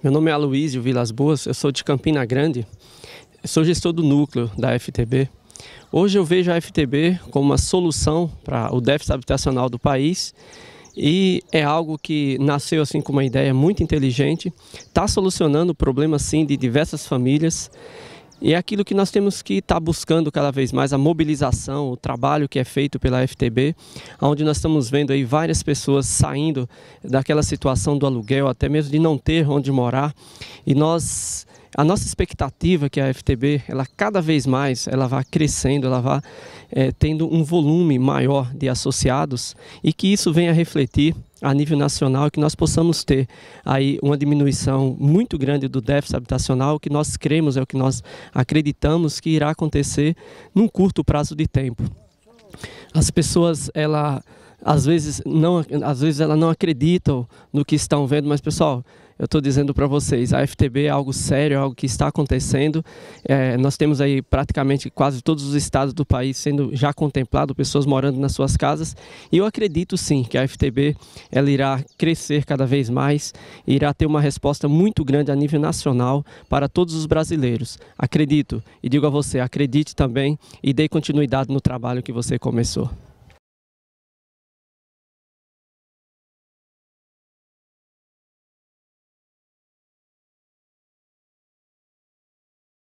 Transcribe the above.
Meu nome é Aloysio Vilas Boas, eu sou de Campina Grande, sou gestor do núcleo da FTB. Hoje eu vejo a FTB como uma solução para o déficit habitacional do país e é algo que nasceu assim com uma ideia muito inteligente, está solucionando o problema sim de diversas famílias e é aquilo que nós temos que estar tá buscando cada vez mais, a mobilização, o trabalho que é feito pela FTB, onde nós estamos vendo aí várias pessoas saindo daquela situação do aluguel, até mesmo de não ter onde morar. E nós a nossa expectativa é que a FTB, ela cada vez mais, ela vá crescendo, ela vá é, tendo um volume maior de associados e que isso venha refletir a nível nacional que nós possamos ter aí uma diminuição muito grande do déficit habitacional, que nós cremos, é o que nós acreditamos que irá acontecer num curto prazo de tempo. As pessoas, ela às vezes não, às vezes elas não acreditam no que estão vendo, mas pessoal, eu estou dizendo para vocês, a FTB é algo sério, é algo que está acontecendo. É, nós temos aí praticamente quase todos os estados do país sendo já contemplado, pessoas morando nas suas casas. E eu acredito sim que a FTB ela irá crescer cada vez mais, irá ter uma resposta muito grande a nível nacional para todos os brasileiros. Acredito e digo a você, acredite também e dê continuidade no trabalho que você começou.